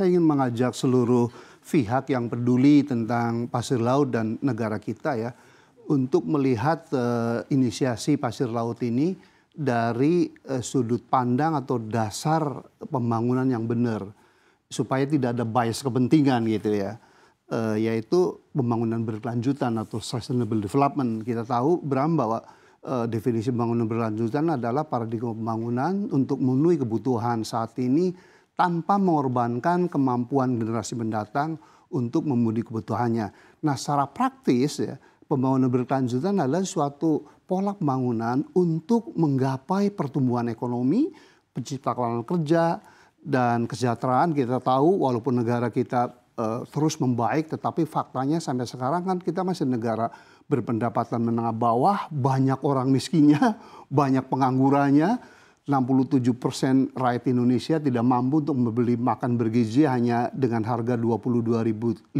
saya ingin mengajak seluruh pihak yang peduli tentang pasir laut dan negara kita ya untuk melihat uh, inisiasi pasir laut ini dari uh, sudut pandang atau dasar pembangunan yang benar supaya tidak ada bias kepentingan gitu ya uh, yaitu pembangunan berkelanjutan atau sustainable development kita tahu Bram bahwa uh, definisi pembangunan berkelanjutan adalah paradigma pembangunan untuk memenuhi kebutuhan saat ini tanpa mengorbankan kemampuan generasi mendatang untuk memenuhi kebutuhannya. Nah, secara praktis ya, pembangunan berkelanjutan adalah suatu pola pembangunan untuk menggapai pertumbuhan ekonomi, pencipta lapangan kerja dan kesejahteraan. Kita tahu walaupun negara kita uh, terus membaik tetapi faktanya sampai sekarang kan kita masih negara berpendapatan menengah bawah, banyak orang miskinnya, banyak penganggurannya 67 persen rakyat Indonesia tidak mampu untuk membeli makan bergizi hanya dengan harga 22.500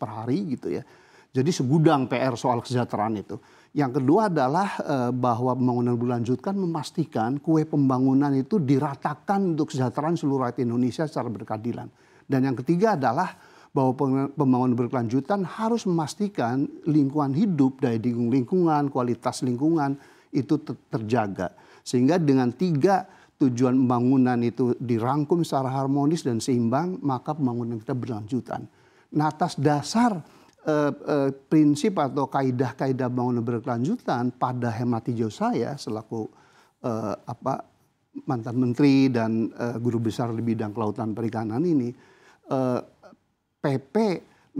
per hari gitu ya. Jadi segudang PR soal kesejahteraan itu. Yang kedua adalah e, bahwa pembangunan berlanjutkan memastikan kue pembangunan itu diratakan untuk kesejahteraan seluruh rakyat Indonesia secara berkeadilan. Dan yang ketiga adalah bahwa pembangunan berkelanjutan harus memastikan lingkungan hidup, daya lingkungan, kualitas lingkungan itu terjaga. Sehingga dengan tiga tujuan pembangunan itu dirangkum secara harmonis dan seimbang, maka pembangunan kita berlanjutan. Nah, atas dasar eh, eh, prinsip atau kaidah-kaidah bangunan berkelanjutan pada hemat hijau saya selaku eh, apa mantan menteri dan eh, guru besar di bidang kelautan perikanan ini eh, PP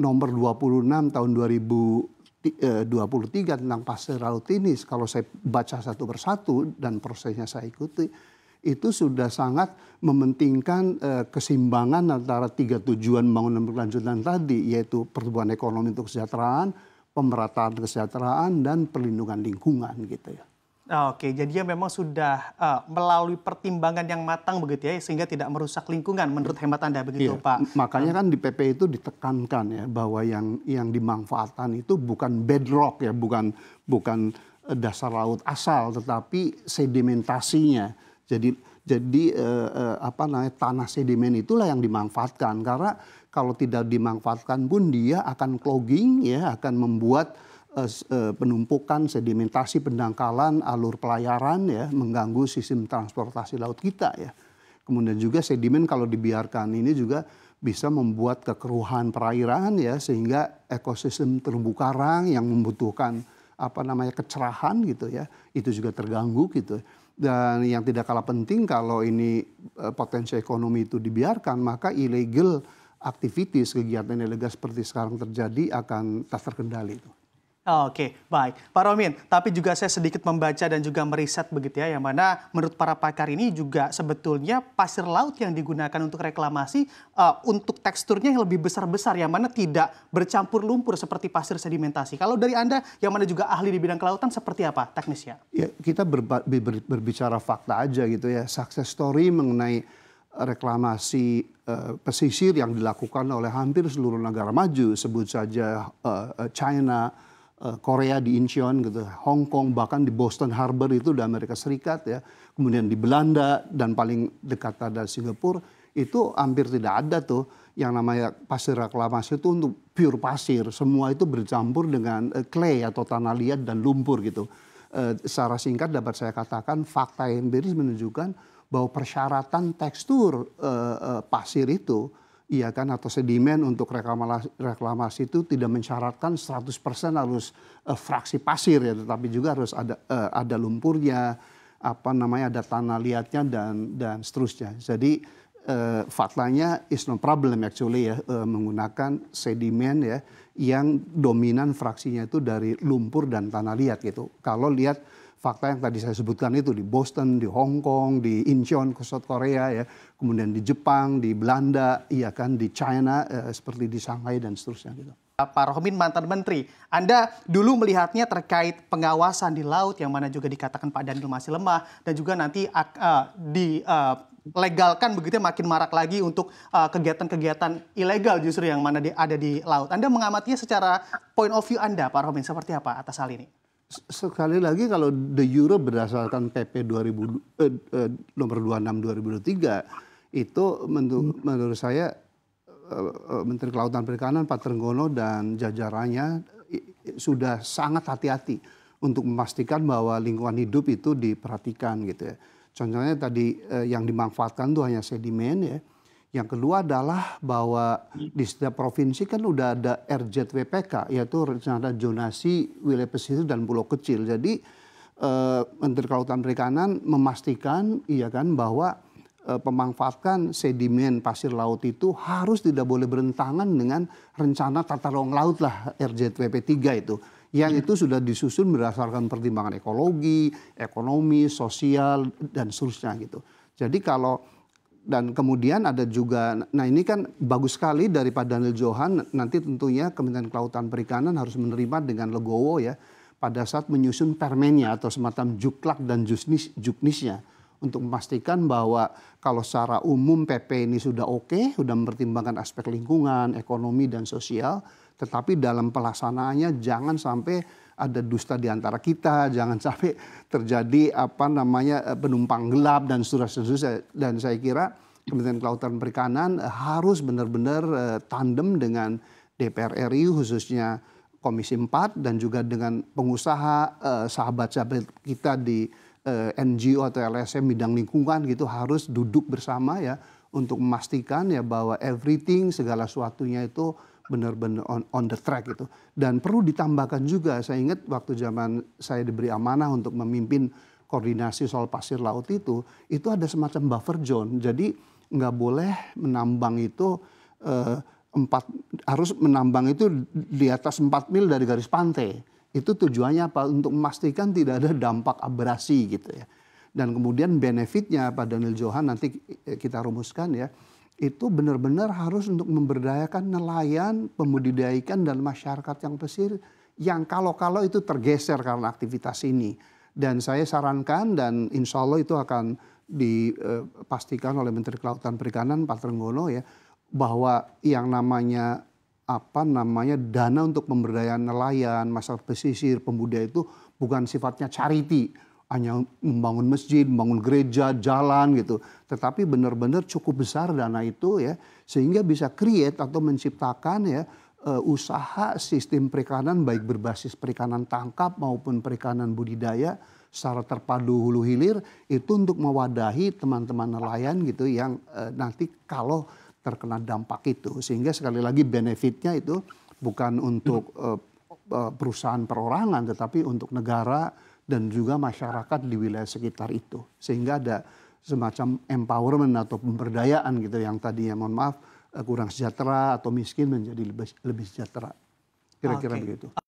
nomor 26 tahun 2000 23 eh, tentang pastoral tinis kalau saya baca satu persatu dan prosesnya saya ikuti itu sudah sangat mementingkan eh, kesimbangan antara tiga tujuan bangunan berkelanjutan tadi yaitu pertumbuhan ekonomi untuk kesejahteraan, pemerataan kesejahteraan dan perlindungan lingkungan gitu ya. Oke, jadi dia memang sudah uh, melalui pertimbangan yang matang begitu ya, sehingga tidak merusak lingkungan menurut hemat Anda begitu iya, Pak. Makanya kan di PP itu ditekankan ya bahwa yang yang dimanfaatkan itu bukan bedrock ya, bukan bukan eh, dasar laut asal, tetapi sedimentasinya. Jadi jadi eh, eh, apa namanya tanah sedimen itulah yang dimanfaatkan karena kalau tidak dimanfaatkan pun dia akan clogging ya, akan membuat Eh, eh, penumpukan, sedimentasi, pendangkalan, alur pelayaran ya mengganggu sistem transportasi laut kita ya. Kemudian juga sedimen kalau dibiarkan ini juga bisa membuat kekeruhan perairan ya sehingga ekosistem terumbu karang yang membutuhkan apa namanya kecerahan gitu ya itu juga terganggu gitu. Dan yang tidak kalah penting kalau ini eh, potensi ekonomi itu dibiarkan maka illegal activities kegiatan ilegal seperti sekarang terjadi akan tak terkendali itu. Oke, baik. Pak Romin, tapi juga saya sedikit membaca dan juga meriset begitu ya, yang mana menurut para pakar ini juga sebetulnya pasir laut yang digunakan untuk reklamasi uh, untuk teksturnya yang lebih besar-besar, yang mana tidak bercampur lumpur seperti pasir sedimentasi. Kalau dari Anda, yang mana juga ahli di bidang kelautan, seperti apa teknisnya? Ya, kita ber ber berbicara fakta aja gitu ya, success story mengenai eh, reklamasi uh, pesisir yang dilakukan oleh hampir seluruh negara maju, sebut saja uh, China, Eh, Korea di Incheon gitu, Hong Kong bahkan di Boston Harbor itu di Amerika Serikat ya, kemudian di Belanda dan paling dekat ada Singapura itu hampir tidak ada tuh yang namanya pasir reklamasi itu untuk pure pasir, semua itu bercampur dengan eh, clay atau tanah liat dan lumpur gitu. Eh, secara singkat dapat saya katakan fakta yang empiris menunjukkan bahwa persyaratan tekstur pasir itu Iya kan atau sedimen untuk reklamasi, reklamasi itu tidak mensyaratkan 100% harus uh, fraksi pasir ya, tetapi juga harus ada uh, ada lumpurnya, apa namanya ada tanah liatnya dan dan seterusnya. Jadi uh, faktanya is no problem actually ya uh, menggunakan sedimen ya yang dominan fraksinya itu dari lumpur dan tanah liat gitu. Kalau lihat fakta yang tadi saya sebutkan itu di Boston, di Hong Kong, di Incheon, South Korea ya, kemudian di Jepang, di Belanda, iya kan di China uh, seperti di Shanghai dan seterusnya gitu. Pak Rohmin mantan menteri, Anda dulu melihatnya terkait pengawasan di laut yang mana juga dikatakan Pak Daniel masih lemah dan juga nanti uh, di uh, legalkan begitu ya, makin marak lagi untuk eh, kegiatan-kegiatan uh, ilegal justru yang mana di, ada di laut. Anda mengamatinya secara point of view Anda, Pak Romin seperti apa atas hal ini? Sekali lagi kalau the euro berdasarkan PP 2000, eh, eh, nomor 26 2023 itu menurut, hmm. menurut saya eh, eh, Menteri Kelautan Perikanan Pak Trenggono dan jajarannya sudah sangat hati-hati untuk memastikan bahwa lingkungan hidup itu diperhatikan gitu ya Contohnya tadi eh, yang dimanfaatkan itu hanya sedimen ya. Yang kedua adalah bahwa di setiap provinsi kan udah ada RZWPK, yaitu rencana zonasi wilayah pesisir dan pulau kecil. Jadi eh, Menteri Kelautan dan Perikanan memastikan iya kan bahwa eh, pemanfaatan sedimen pasir laut itu harus tidak boleh berentangan dengan rencana tata ruang laut lah RZWP 3 itu yang itu sudah disusun berdasarkan pertimbangan ekologi, ekonomi, sosial dan seterusnya gitu. Jadi kalau dan kemudian ada juga nah ini kan bagus sekali daripada Daniel Johan nanti tentunya Kementerian Kelautan Perikanan harus menerima dengan legowo ya pada saat menyusun permennya atau semacam juklak dan jusnis, juknisnya untuk memastikan bahwa kalau secara umum PP ini sudah oke, okay, sudah mempertimbangkan aspek lingkungan, ekonomi dan sosial, tetapi dalam pelaksanaannya jangan sampai ada dusta di antara kita, jangan sampai terjadi apa namanya eh, penumpang gelap dan surat seterusnya. Dan saya kira Kementerian Kelautan Perikanan eh, harus benar-benar eh, tandem dengan DPR RI khususnya Komisi 4 dan juga dengan pengusaha sahabat-sahabat kita di eh, NGO atau LSM bidang lingkungan gitu harus duduk bersama ya untuk memastikan ya bahwa everything segala sesuatunya itu benar-benar on, on the track gitu dan perlu ditambahkan juga saya ingat waktu zaman saya diberi amanah untuk memimpin koordinasi soal pasir laut itu itu ada semacam buffer zone jadi nggak boleh menambang itu eh, empat harus menambang itu di atas 4 mil dari garis pantai itu tujuannya apa? Untuk memastikan tidak ada dampak abrasi gitu ya. Dan kemudian benefitnya Pak Daniel Johan nanti eh, kita rumuskan ya. Itu benar-benar harus untuk memberdayakan nelayan, pembudidaya dan masyarakat yang pesir yang kalau-kalau itu tergeser karena aktivitas ini. Dan saya sarankan dan insya Allah itu akan dipastikan eh, oleh Menteri Kelautan Perikanan Pak Trenggono ya bahwa yang namanya apa namanya dana untuk pemberdayaan nelayan, masyarakat pesisir, pemuda itu bukan sifatnya charity, hanya membangun masjid, membangun gereja, jalan gitu. Tetapi benar-benar cukup besar dana itu ya sehingga bisa create atau menciptakan ya eh, usaha sistem perikanan baik berbasis perikanan tangkap maupun perikanan budidaya secara terpadu hulu hilir itu untuk mewadahi teman-teman nelayan gitu yang eh, nanti kalau terkena dampak itu. Sehingga sekali lagi benefitnya itu bukan untuk uh, perusahaan perorangan tetapi untuk negara dan juga masyarakat di wilayah sekitar itu. Sehingga ada semacam empowerment atau pemberdayaan gitu yang tadinya mohon maaf eh, kurang sejahtera atau miskin menjadi lebih, lebih sejahtera. Kira-kira okay. begitu.